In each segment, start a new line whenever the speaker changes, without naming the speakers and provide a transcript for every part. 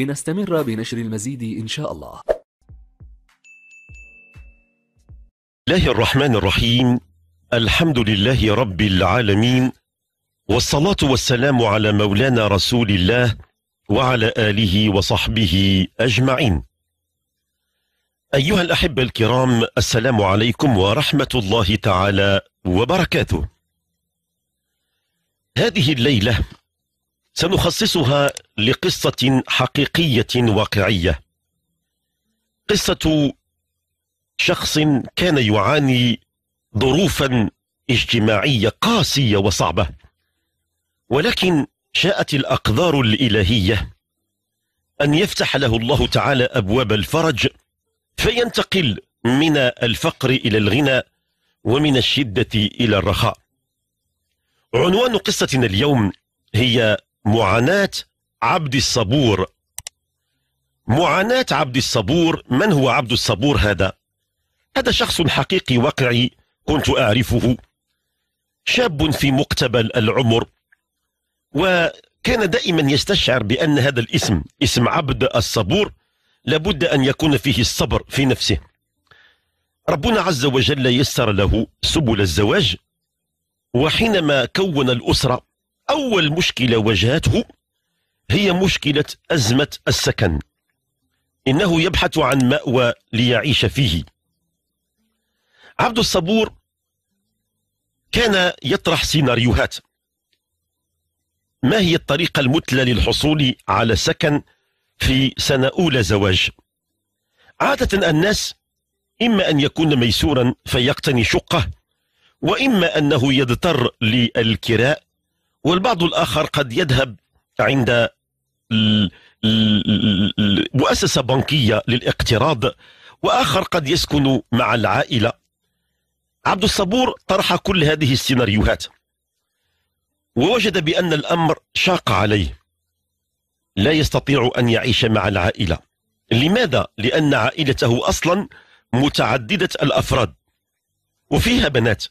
لنستمر بنشر المزيد إن شاء الله الله الرحمن الرحيم الحمد لله رب العالمين والصلاة والسلام على مولانا رسول الله وعلى آله وصحبه أجمعين أيها الأحبة الكرام السلام عليكم ورحمة الله تعالى وبركاته هذه الليلة سنخصصها لقصة حقيقية واقعية قصة شخص كان يعاني ظروفا اجتماعية قاسية وصعبة ولكن شاءت الأقدار الإلهية أن يفتح له الله تعالى أبواب الفرج فينتقل من الفقر إلى الغنى ومن الشدة إلى الرخاء عنوان قصتنا اليوم هي معاناة عبد الصبور معاناة عبد الصبور من هو عبد الصبور هذا؟ هذا شخص حقيقي واقعي كنت أعرفه شاب في مقتبل العمر وكان دائما يستشعر بأن هذا الاسم اسم عبد الصبور لابد أن يكون فيه الصبر في نفسه ربنا عز وجل يسر له سبل الزواج وحينما كون الأسرة أول مشكلة واجهته هي مشكلة أزمة السكن إنه يبحث عن مأوى ليعيش فيه عبد الصبور كان يطرح سيناريوهات ما هي الطريقة المثلى للحصول على سكن في سنة أولى زواج عادة الناس إما أن يكون ميسورا فيقتني شقة وإما أنه يضطر للكراء والبعض الآخر قد يذهب عند مؤسسة بنكية للاقتراض وآخر قد يسكن مع العائلة عبد الصبور طرح كل هذه السيناريوهات ووجد بأن الأمر شاق عليه لا يستطيع أن يعيش مع العائلة لماذا؟ لأن عائلته أصلا متعددة الأفراد وفيها بنات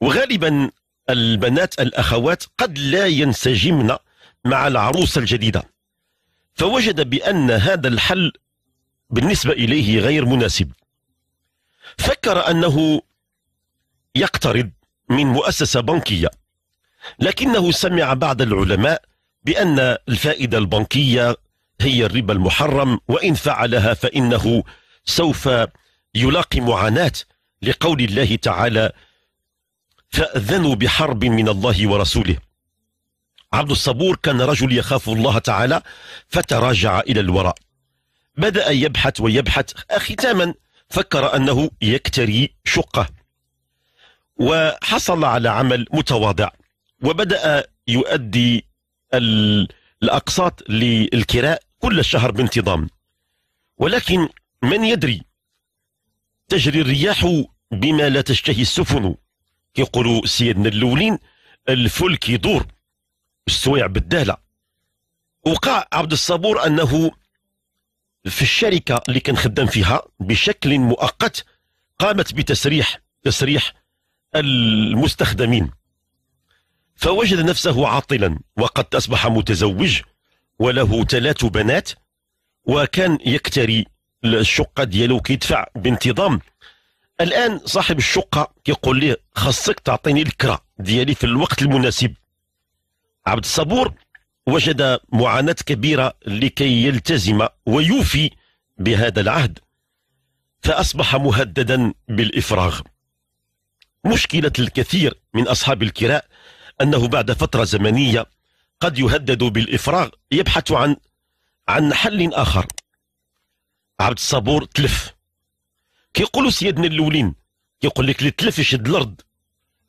وغالبا البنات الأخوات قد لا ينسجمن مع العروسة الجديدة فوجد بأن هذا الحل بالنسبة إليه غير مناسب فكر أنه يقترض من مؤسسة بنكية لكنه سمع بعض العلماء بأن الفائدة البنكية هي الربا المحرم وإن فعلها فإنه سوف يلاقي معاناة لقول الله تعالى فأذنوا بحرب من الله ورسوله عبد الصبور كان رجل يخاف الله تعالى فتراجع إلى الوراء بدأ يبحث ويبحث ختاما فكر أنه يكتري شقة وحصل على عمل متواضع وبدأ يؤدي الأقساط للكراء كل شهر بانتظام ولكن من يدري تجري الرياح بما لا تشتهي السفن كيقولوا سيدنا الاولين الفلك يدور السويع بالدهله وقع عبد الصبور انه في الشركه اللي كان خدام فيها بشكل مؤقت قامت بتسريح تسريح المستخدمين فوجد نفسه عاطلا وقد اصبح متزوج وله ثلاث بنات وكان يكتري الشقه ديالو كيدفع بانتظام الان صاحب الشقه كيقول ليه خاصك تعطيني الكره ديالي في الوقت المناسب عبد الصبور وجد معاناه كبيره لكي يلتزم ويوفي بهذا العهد فاصبح مهددا بالافراغ مشكله الكثير من اصحاب الكراء انه بعد فتره زمنيه قد يهدد بالافراغ يبحث عن عن حل اخر عبد الصبور تلف كيقولوا سيادنا الاولين كيقول لك اللي تلف يشد الارض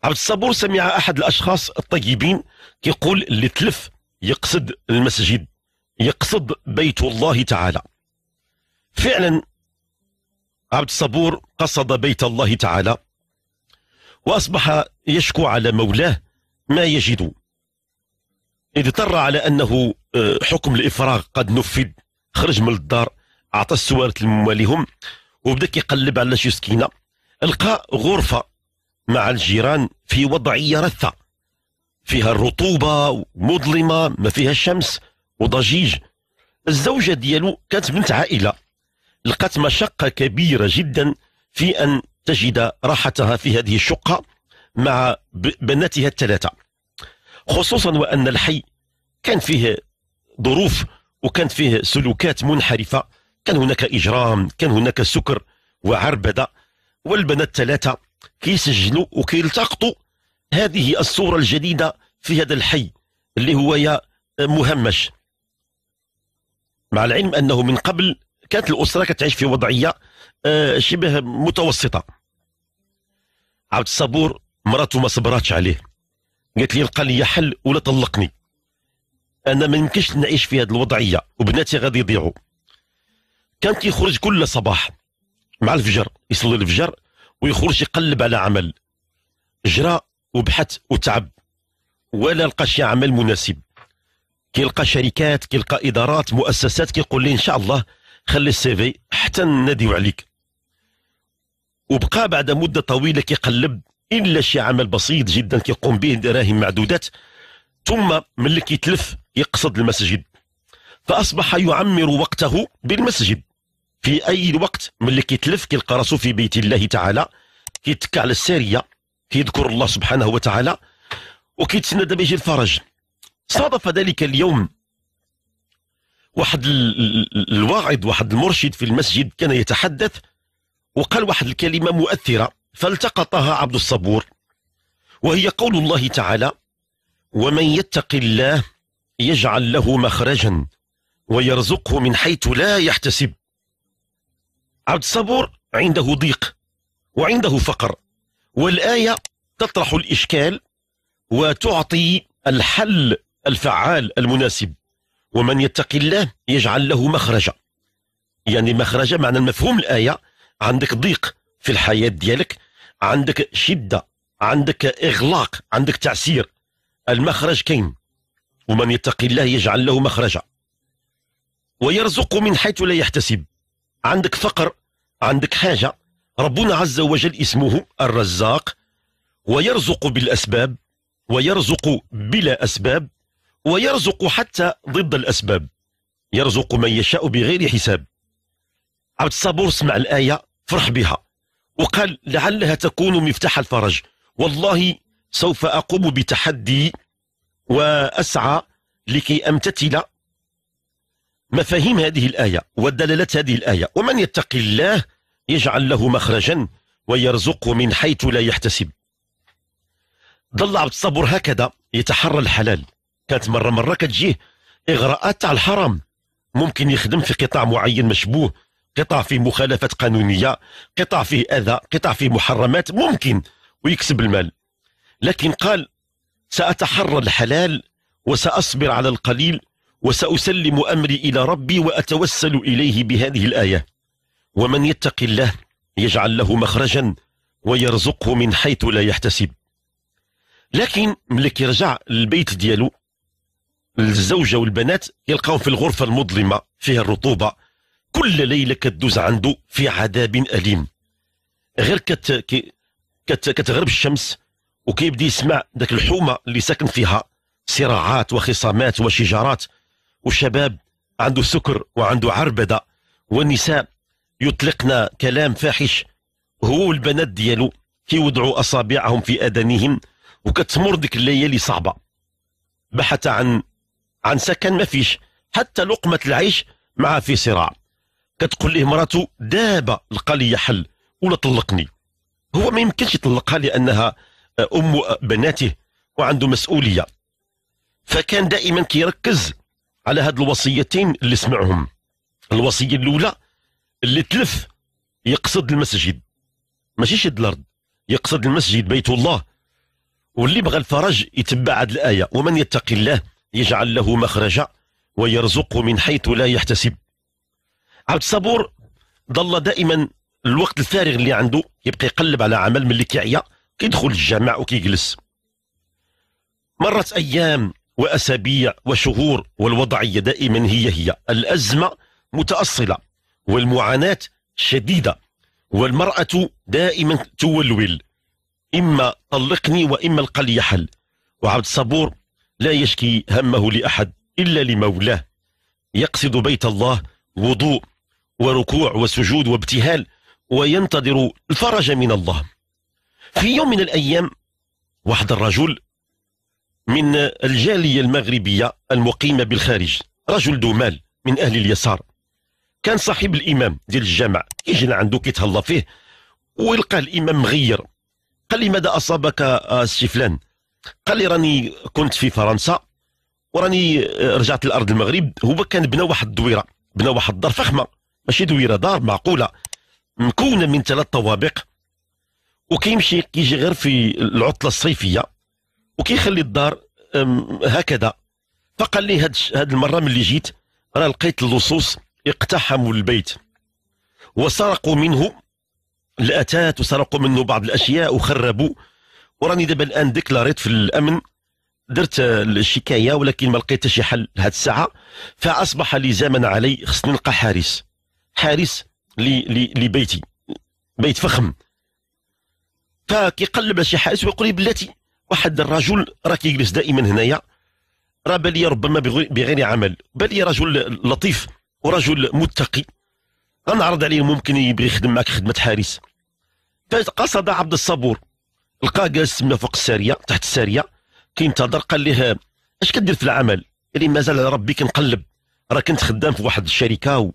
عبد الصبور سمع احد الاشخاص الطيبين كيقول اللي تلف يقصد المسجد يقصد بيت الله تعالى فعلا عبد الصبور قصد بيت الله تعالى واصبح يشكو على مولاه ما يجد اذ اضطر على انه آه، حكم الافراغ قد نفذ خرج من الدار اعطى السوارة لمواليهم وبدا كيقلب على شي سكينه لقى غرفه مع الجيران في وضعيه رثه فيها الرطوبه مظلمه ما فيها الشمس وضجيج الزوجه ديالو كانت بنت عائله لقات مشقه كبيره جدا في ان تجد راحتها في هذه الشقه مع بناتها الثلاثه خصوصا وان الحي كان فيه ظروف وكانت فيه سلوكات منحرفه كان هناك إجرام كان هناك سكر وعربدة والبنات الثلاثة كيسجلوا وكيلتقطوا هذه الصورة الجديدة في هذا الحي اللي هو يا مهمش مع العلم أنه من قبل كانت الأسرة كتعيش في وضعية آه، شبه متوسطة عبد الصبور مراته ما صبراتش عليه قالت لي لقى لي حل ولا طلقني انا ما يمكنش نعيش في هذه الوضعيه وبناتي غادي يضيعوا كان كيخرج كل صباح مع الفجر يصلي الفجر ويخرج يقلب على عمل جرى وبحث وتعب ولا لقى شي عمل مناسب كيلقى شركات كيلقى ادارات مؤسسات كيقول لي ان شاء الله خلي السيفي حتى نناديو عليك وبقى بعد مده طويله كيقلب الا شي عمل بسيط جدا كيقوم به دراهم معدودات ثم ملي كيتلف يقصد المسجد فاصبح يعمر وقته بالمسجد في اي وقت ملي كيتلف كيلقى راسو في بيت الله تعالى كيتكى على الساريه كيذكر الله سبحانه وتعالى وكيتسنى دابا يجي الفرج صادف ذلك اليوم واحد الواعظ واحد المرشد في المسجد كان يتحدث وقال واحد الكلمه مؤثره فالتقطها عبد الصبور وهي قول الله تعالى ومن يتق الله يجعل له مخرجا ويرزقه من حيث لا يحتسب عبد الصبور عنده ضيق وعنده فقر والآية تطرح الإشكال وتعطي الحل الفعال المناسب ومن يتقي الله يجعل له مخرجا يعني مخرجا معنى المفهوم الآية عندك ضيق في الحياة ديالك عندك شدة عندك إغلاق عندك تعسير المخرج كاين ومن يتقي الله يجعل له مخرجا ويرزق من حيث لا يحتسب عندك فقر عندك حاجة ربنا عز وجل اسمه الرزاق ويرزق بالأسباب ويرزق بلا أسباب ويرزق حتى ضد الأسباب يرزق من يشاء بغير حساب عبد الصبور سمع الآية فرح بها وقال لعلها تكون مفتاح الفرج والله سوف أقوم بتحدي وأسعى لكي أمتثل مفاهيم هذه الآية ودلالات هذه الآية ومن يتق الله يجعل له مخرجا ويرزقه من حيث لا يحتسب ظل عبد الصبر هكذا يتحرى الحلال كانت مرة مرة كتجيه إغراءات تاع الحرام ممكن يخدم في قطاع معين مشبوه قطاع فيه مخالفات قانونية قطاع فيه أذى قطاع فيه محرمات ممكن ويكسب المال لكن قال سأتحرى الحلال وسأصبر على القليل وسأسلم أمري إلى ربي وأتوسل إليه بهذه الآية ومن يتق الله يجعل له مخرجا ويرزقه من حيث لا يحتسب لكن ملي كيرجع للبيت ديالو الزوجه والبنات يلقاهم في الغرفه المظلمه فيها الرطوبه كل ليله كدوز عنده في عذاب اليم غير كت... كت... كتغرب الشمس وكيبدا يسمع ذاك الحومه اللي ساكن فيها صراعات وخصامات وشجارات والشباب عنده سكر وعنده عربدة والنساء يطلقن كلام فاحش هو والبنات ديالو كيوضعوا أصابعهم في أذانهم وكتمر ديك الليالي صعبة بحث عن عن سكن ما فيش حتى لقمة العيش معاه في صراع كتقول ليه مراته دابا لقى لي حل ولا طلقني هو ما يمكنش يطلقها لأنها آه، أم بناته وعنده مسؤولية فكان دائما كيركز على هاد الوصيتين اللي سمعهم الوصيه الاولى اللي تلف يقصد المسجد ماشي شد الارض يقصد المسجد بيت الله واللي بغى الفرج يتبع هاد الايه ومن يتق الله يجعل له مخرجا ويرزقه من حيث لا يحتسب عبد الصبور ظل دائما الوقت الفارغ اللي عنده يبقى يقلب على عمل ملي كيعيا كيدخل الجامع وكيجلس مرت ايام وأسابيع وشهور والوضعية دائما هي هي الأزمة متأصلة والمعاناة شديدة والمرأة دائما تولول إما طلقني وإما القلي يحل وعبد الصبور لا يشكي همه لأحد إلا لمولاه يقصد بيت الله وضوء وركوع وسجود وابتهال وينتظر الفرج من الله في يوم من الأيام واحد الرجل من الجالية المغربية المقيمة بالخارج رجل ذو مال من أهل اليسار كان صاحب الإمام ديال الجامع كيجي لعندو كيتهلا فيه ويلقى الإمام مغير قال لي ماذا أصابك السي آه، فلان قال لي راني كنت في فرنسا وراني آه، رجعت لأرض المغرب هو كان بنى واحد الدويرة بنى واحد الدار فخمة ماشي دويرة دار معقولة مكونة من ثلاث طوابق وكيمشي كيجي غير في العطلة الصيفية وكيخلي الدار هكذا فقال لي هاد, هاد المره ملي جيت راه لقيت اللصوص اقتحموا البيت وسرقوا منه الاتات وسرقوا منه بعض الاشياء وخربوا وراني دابا الان ديكلاريت في الامن درت آه، الشكايه ولكن ما لقيت شي حل هاد الساعه فاصبح لي زمن علي خصني نلقى حارس حارس لبيتي بيت فخم فكيقلب على شي حارس ويقول لي بلاتي واحد الرجل راه كيجلس دائما هنايا راه بالي ربما بغير عمل بالي رجل لطيف ورجل متقي غنعرض عليه ممكن يبغي يخدم معك خدمه حارس فقصد عبد الصبور لقاه جالس تما فوق الساريه تحت الساريه كينتظر قال ليه اش كدير في العمل قال لي مازال على ربي كنقلب راه كنت خدام في واحد الشركه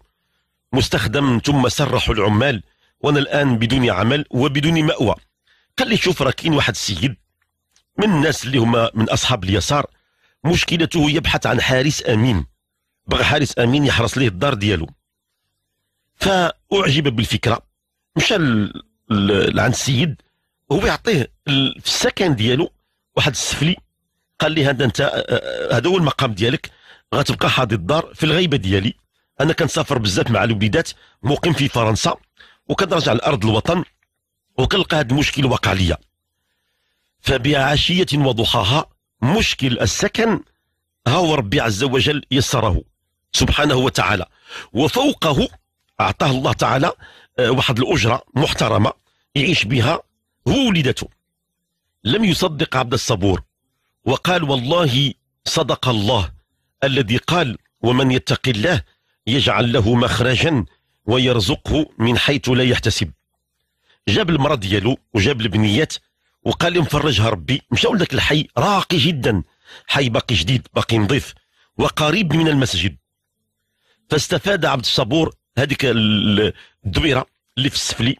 مستخدم ثم سرحوا العمال وانا الان بدون عمل وبدون ماوى قال لي شوف راه كاين واحد السيد من الناس اللي هما من أصحاب اليسار مشكلته يبحث عن حارس أمين بغى حارس أمين يحرس ليه الدار ديالو فأعجب بالفكرة مشى لعند السيد هو يعطيه في السكن ديالو واحد السفلي قال لي هذا انت هذا هو المقام ديالك غتبقى حاضي الدار في الغيبه ديالي انا كنسافر بزاف مع الوليدات مقيم في فرنسا وكنرجع لارض الوطن وكنلقى هذا المشكل واقع ليا فبعشية وضحاها مشكل السكن هو ربي عز وجل يسره سبحانه وتعالى وفوقه أعطاه الله تعالى آه، واحد الأجرة محترمة يعيش بها هو ولدته لم يصدق عبد الصبور وقال والله صدق الله الذي قال ومن يتق الله يجعل له مخرجا ويرزقه من حيث لا يحتسب جاب المرض ديالو وجاب البنيات وقال لهم فرجها ربي مشاو لذاك الحي راقي جدا حي باقي جديد باقي نظيف وقريب من المسجد فاستفاد عبد الصبور هذيك الدويره اللي في السفلي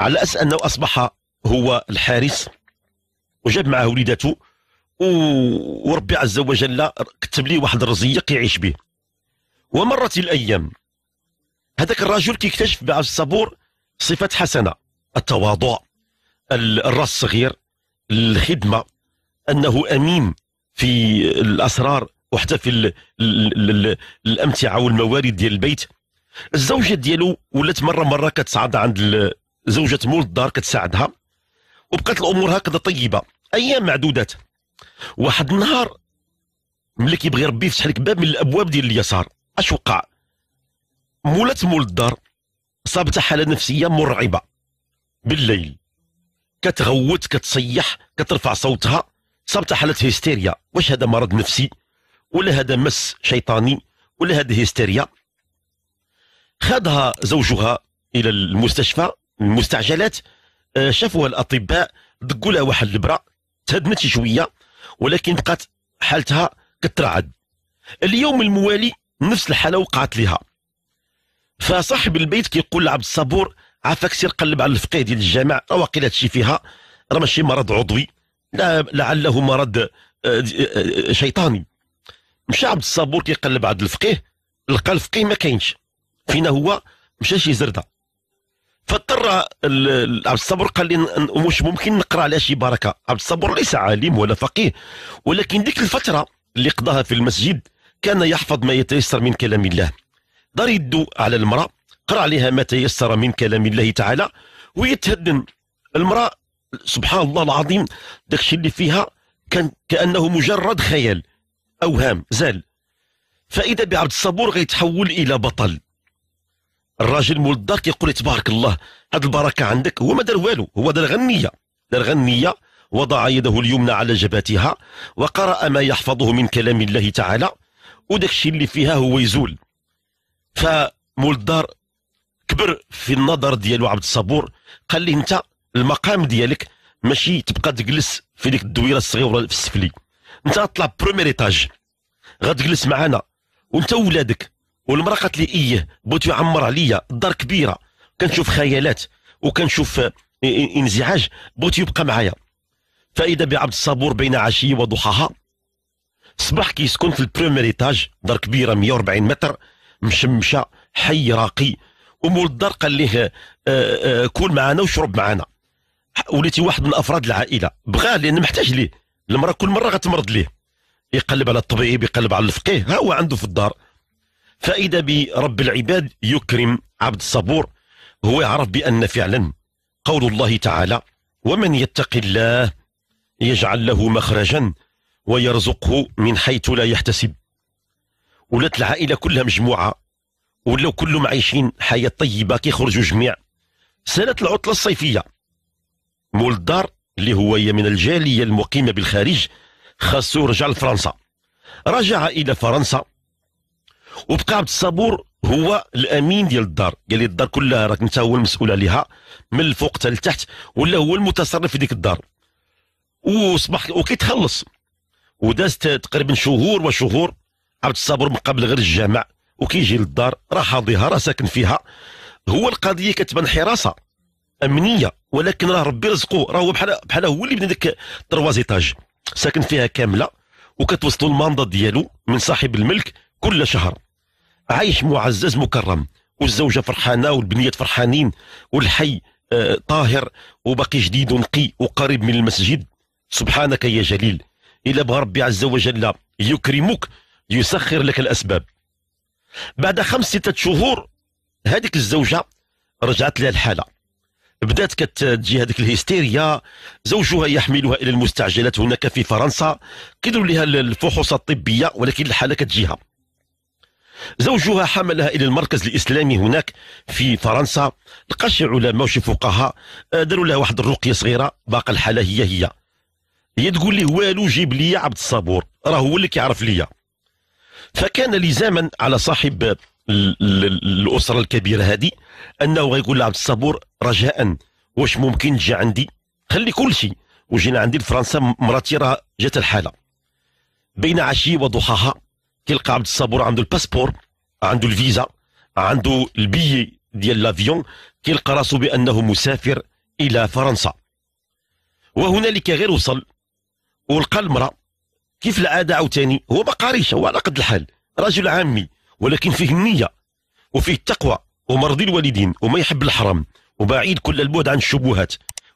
على اساس انه اصبح هو الحارس وجاب معه وليداته وربي عز وجل كتب لي واحد الرزيق يعيش به ومرت الايام هذاك الرجل كيكتشف بعبد الصبور صفه حسنه التواضع الراس الصغير الخدمة أنه أمين في الأسرار وحتى في الـ الـ الـ الأمتعة والموارد ديال البيت الزوجة ديالو ولات مرة مرة كتصعد عند زوجة مول الدار كتساعدها وبقات الأمور هكذا طيبة أيام معدودات واحد النهار ملي كيبغي ربي يفتح لك باب من الابواب ديال اليسار اش وقع مولات مول الدار صابتها حاله نفسيه مرعبه بالليل كتغوت كتصيح كترفع صوتها صابت حالة هستيريا واش هذا مرض نفسي ولا هذا مس شيطاني ولا هذا هستيريا خذها زوجها الى المستشفى المستعجلات آه، شافوها الاطباء دقوا لها واحد البرا تهدمت شويه ولكن بقات حالتها كترعد اليوم الموالي نفس الحاله وقعت لها فصاحب البيت كيقول لعبد الصبور عافاك سير قلب على الفقيه ديال الجامع راه واقيلا هادشي فيها راه ماشي مرض عضوي لعله مرض آه، آه، آه، شيطاني مشى عبد الصبور كيقلب عند الفقيه لقى الفقيه ما كاينش فينا هو مشى شي زرده فاضطر عبد الصبور قال لي واش ممكن نقرا على شي بركه عبد الصبور ليس عالم ولا فقيه ولكن ديك الفتره اللي قضاها في المسجد كان يحفظ ما يتيسر من كلام الله دار يدو على المراه قرأ عليها ما تيسر من كلام الله تعالى ويتهدن المرأة سبحان الله العظيم داكشي اللي فيها كان كأنه مجرد خيال أوهام زال فإذا بعبد الصبور غيتحول إلى بطل الراجل مول الدار كيقول تبارك الله هاد البركة عندك هو ما دار والو هو دار غنية دار غنية وضع يده اليمنى على جبهتها وقرأ ما يحفظه من كلام الله تعالى وداكشي اللي فيها هو يزول فمول الدار كبر في النظر ديالو عبد الصبور قال ليه انت المقام ديالك ماشي تبقى تجلس في ديك الدويره الصغيره في السفلي انت اطلع بروميير ايطاج غتجلس معنا وانت وولادك والمراه قالت لي ايه بغيت يعمر عليا الدار كبيره كنشوف خيالات وكنشوف آه، انزعاج بغيت يبقى معايا فاذا بعبد الصبور بين عشيه وضحاها صباح كيسكن في البروميير ايطاج دار كبيره 140 متر مشمشه حي راقي ومول الدار قال ليه آه، آه، كل معنا وشرب معنا وليتي واحد من افراد العائله بغاه لان محتاج ليه المراه كل مره غتمرض ليه يقلب على الطبيب يقلب على الفقيه ها هو عنده في الدار فاذا برب العباد يكرم عبد الصبور هو يعرف بان فعلا قول الله تعالى ومن يتق الله يجعل له مخرجا ويرزقه من حيث لا يحتسب ولات العائله كلها مجموعه ولاو كلهم عايشين حياه طيبه كيخرجوا جميع سنه العطله الصيفيه مول الدار اللي هو من الجاليه المقيمه بالخارج خاصو رجع لفرنسا رجع الى فرنسا وبقى عبد الصبور هو الامين ديال الدار قال لي الدار كلها راك انت هو المسؤول عليها من الفوق حتى لتحت ولا هو المتصرف في ديك الدار وصبح وكيتخلص ودازت تقريبا شهور وشهور عبد الصبور مقابل غير الجامع وكيجي للدار راه حاضيها راه ساكن فيها هو القضيه كتبان حراسه امنيه ولكن راه ربي رزقه راه هو بحال بحال هو اللي بنى ديك تروازيتاج ساكن فيها كامله وكتوصلوا الماندا ديالو من صاحب الملك كل شهر عايش معزز مكرم والزوجه فرحانه والبنيات فرحانين والحي آه، طاهر وباقي جديد ونقي وقريب من المسجد سبحانك يا جليل إلا بغى ربي عز وجل يكرمك يسخر لك الأسباب بعد خمس ستة شهور هذيك الزوجة رجعت لها الحالة بدات كتجي هذيك الهستيريا زوجها يحملها الى المستعجلات هناك في فرنسا كيديروا لها الفحوصات الطبيه ولكن الحاله كتجيها زوجها حملها الى المركز الاسلامي هناك في فرنسا لقى شي علماء وشي فقهاء آه، داروا لها واحد الرقيه صغيره باقي الحاله هي هي هي تقول لي والو جيب لي عبد الصبور راه هو اللي كيعرف ليا فكان لزاما على صاحب الاسره الكبيره هذه انه غيقول لعبد الصبور رجاء واش ممكن تجي عندي خلي كل شيء وجينا عندي لفرنسا مراتي راه جات الحاله بين عشي وضحاها كيلقى عبد الصبور عنده الباسبور عنده الفيزا عنده البيي ديال لافيون كيلقى راسو بانه مسافر الى فرنسا وهنالك غير وصل ولقى المراه كيف العاده عاوتاني هو ما قاريش هو على قد الحال رجل عامي ولكن فيه النيه وفيه التقوى ومرضي الوالدين وما يحب الحرام وبعيد كل البعد عن الشبهات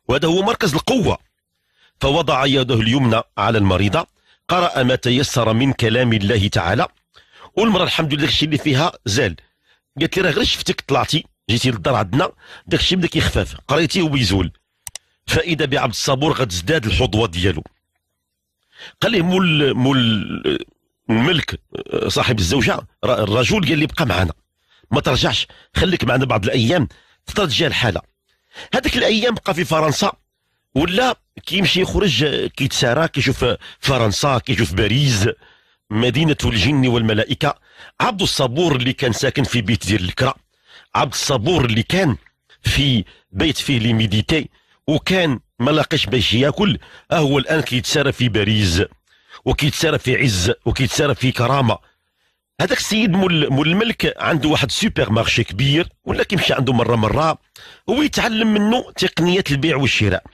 وهذا هو مركز القوه فوضع يده اليمنى على المريضه قرأ ما تيسر من كلام الله تعالى والمراه الحمد لله الشيء اللي فيها زال قالت لي راه غير شفتك طلعتي جيتي للدار عندنا داك الشيء بدا كيخفف قريتيه ويزول فإذا بعبد الصبور غتزداد الحظوة ديالو قال لي مول مول الملك آه، صاحب الزوجه الرجل قال لي بقى معنا ما ترجعش خليك معنا بعض الايام تترجع الحاله هذيك الايام بقى في فرنسا ولا كيمشي يخرج كيتسارى كيشوف فرنسا كيشوف باريس مدينه الجن والملائكه عبد الصبور اللي كان ساكن في بيت ديال الكرا عبد الصبور اللي كان في بيت فيه لي ميديتي وكان ما لاقاش باش ياكل هو الان كيتسارى في باريس وكيتسارى في عز وكيتسارى في كرامه هذاك السيد مول مول الملك عنده واحد سوبر مارشي كبير ولا كيمشي عنده مره مره هو يتعلم منه تقنيات البيع والشراء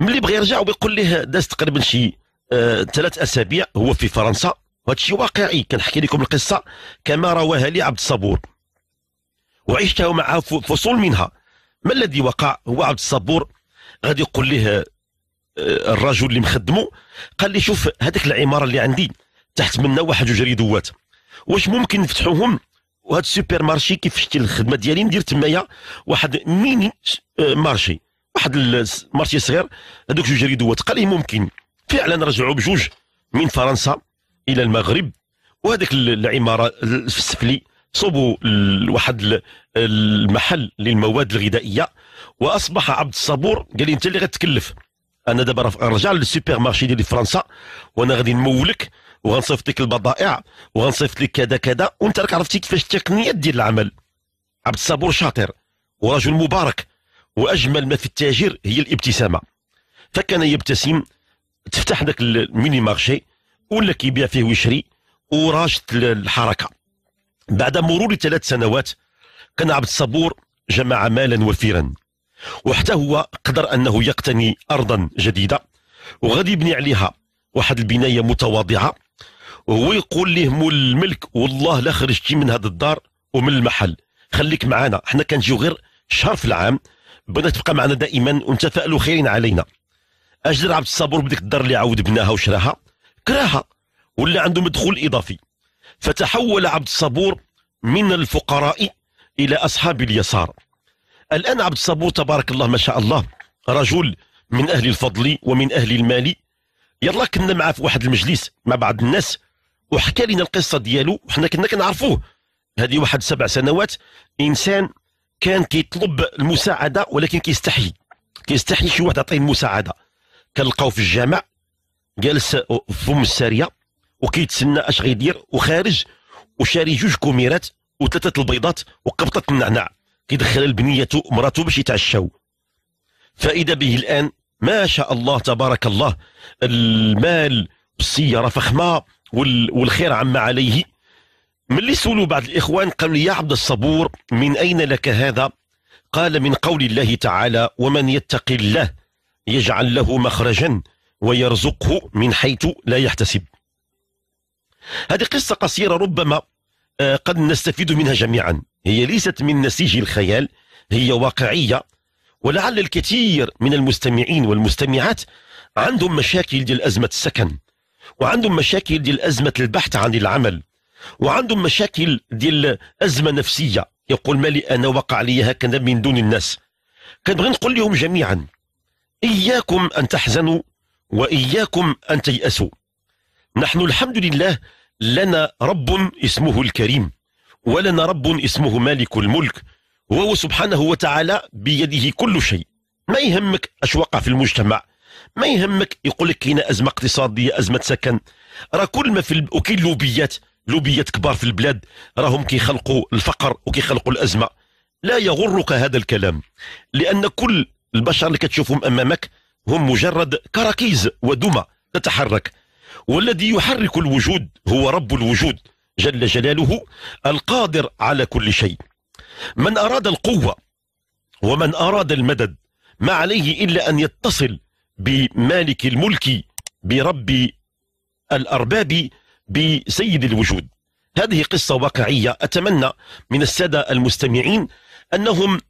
ملي بغى يرجع ويقول ليه داز تقريبا شي آه ثلاث اسابيع هو في فرنسا وهذا الشيء واقعي كنحكي لكم القصه كما رواها لي عبد الصبور وعشتها معه فصول منها ما الذي وقع هو عبد الصبور غادي يقول ليه آه، الرجل اللي مخدمه قال لي شوف هذيك العماره اللي عندي تحت منا واحد جوج ريدوات واش ممكن نفتحوهم وهاد السوبر مارشي كيف شتي الخدمه ديالي ندير تمايا واحد ميني آه، مارشي واحد المارشي صغير هذوك جوج ريدوات قال لي ممكن فعلا رجعوا بجوج من فرنسا الى المغرب وهذيك العماره السفلي صوبوا واحد المحل للمواد الغذائيه واصبح عبد الصبور قال لي انت اللي غتكلف انا دابا نرجع للسوبر مارشي ديالي فرنسا وانا غادي نمولك وغنصيفط لك البضائع وغنصيفط لك كذا كذا وانت راك عرفتي كيفاش التقنيات ديال العمل عبد الصبور شاطر ورجل مبارك واجمل ما في التاجر هي الابتسامه فكان يبتسم تفتح ذاك الميني مارشي ولا كيبيع فيه ويشري وراجت الحركه بعد مرور ثلاث سنوات كان عبد الصبور جمع مالا وفيرا وحتى هو قدر انه يقتني ارضا جديده وغادي يبني عليها واحد البنايه متواضعه وهو يقول له مول الملك والله لا خرجتي من هذه الدار ومن المحل خليك معنا حنا كنجيو غير شهر في العام بغينا تبقى معنا دائما ونتفائلوا خيرين علينا اجدر عبد الصبور بديك الدار اللي عاود بناها وشراها كراها ولا عنده مدخول اضافي فتحول عبد الصبور من الفقراء الى اصحاب اليسار الآن عبد الصبور تبارك الله ما شاء الله رجل من أهل الفضل ومن أهل المال يلا كنا معاه في واحد المجلس مع بعض الناس وحكى لنا القصة ديالو وحنا كنا كنعرفوه هذه واحد سبع سنوات إنسان كان كيطلب المساعدة ولكن كيستحي كيستحي شي واحد يعطيه المساعدة كنلقاو في الجامع جالس في فم السارية وكيتسنى اش غيدير وخارج وشاري جوج كوميرات وثلاثة البيضات وقبطة النعناع كيدخل البنية مراته باش يتعشاو فإذا به الآن ما شاء الله تبارك الله المال بالسيارة فخمة والخير عما عليه ملي سولوا بعض الإخوان قالوا لي يا عبد الصبور من أين لك هذا قال من قول الله تعالى ومن يتق الله يجعل له مخرجا ويرزقه من حيث لا يحتسب هذه قصة قصيرة ربما آه، قد نستفيد منها جميعا هي ليست من نسيج الخيال هي واقعية ولعل الكثير من المستمعين والمستمعات عندهم مشاكل ديال أزمة السكن وعندهم مشاكل ديال أزمة البحث عن العمل وعندهم مشاكل ديال أزمة نفسية يقول مالي أنا وقع لي هكذا من دون الناس كنبغي نقول لهم جميعا إياكم أن تحزنوا وإياكم أن تيأسوا نحن الحمد لله لنا رب اسمه الكريم ولنا رب اسمه مالك الملك وهو سبحانه وتعالى بيده كل شيء ما يهمك اش وقع في المجتمع ما يهمك يقول لك كاينه ازمه اقتصاديه ازمه سكن راه كل ما في وكاين لوبيات لوبيات كبار في البلاد راهم كيخلقوا الفقر وكيخلقوا الازمه لا يغرك هذا الكلام لان كل البشر اللي كتشوفهم امامك هم مجرد كراكيز ودمى تتحرك والذي يحرك الوجود هو رب الوجود جل جلاله القادر على كل شيء من أراد القوة ومن أراد المدد ما عليه إلا أن يتصل بمالك الملك برب الأرباب بسيد الوجود هذه قصة واقعية أتمنى من السادة المستمعين أنهم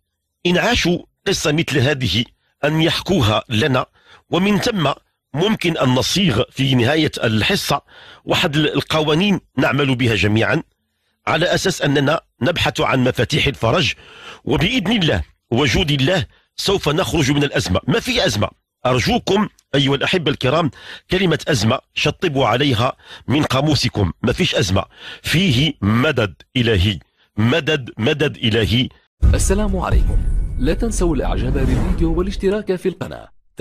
إن عاشوا قصة مثل هذه أن يحكوها لنا ومن ثم ممكن أن نصيغ في نهاية الحصة واحد القوانين نعمل بها جميعا على أساس أننا نبحث عن مفاتيح الفرج وبإذن الله وجود الله سوف نخرج من الأزمة ما في أزمة أرجوكم أيها الأحبة الكرام كلمة أزمة شطبوا عليها من قاموسكم ما فيش أزمة فيه مدد إلهي مدد مدد إلهي السلام عليكم لا تنسوا الإعجاب بالفيديو والاشتراك في القناة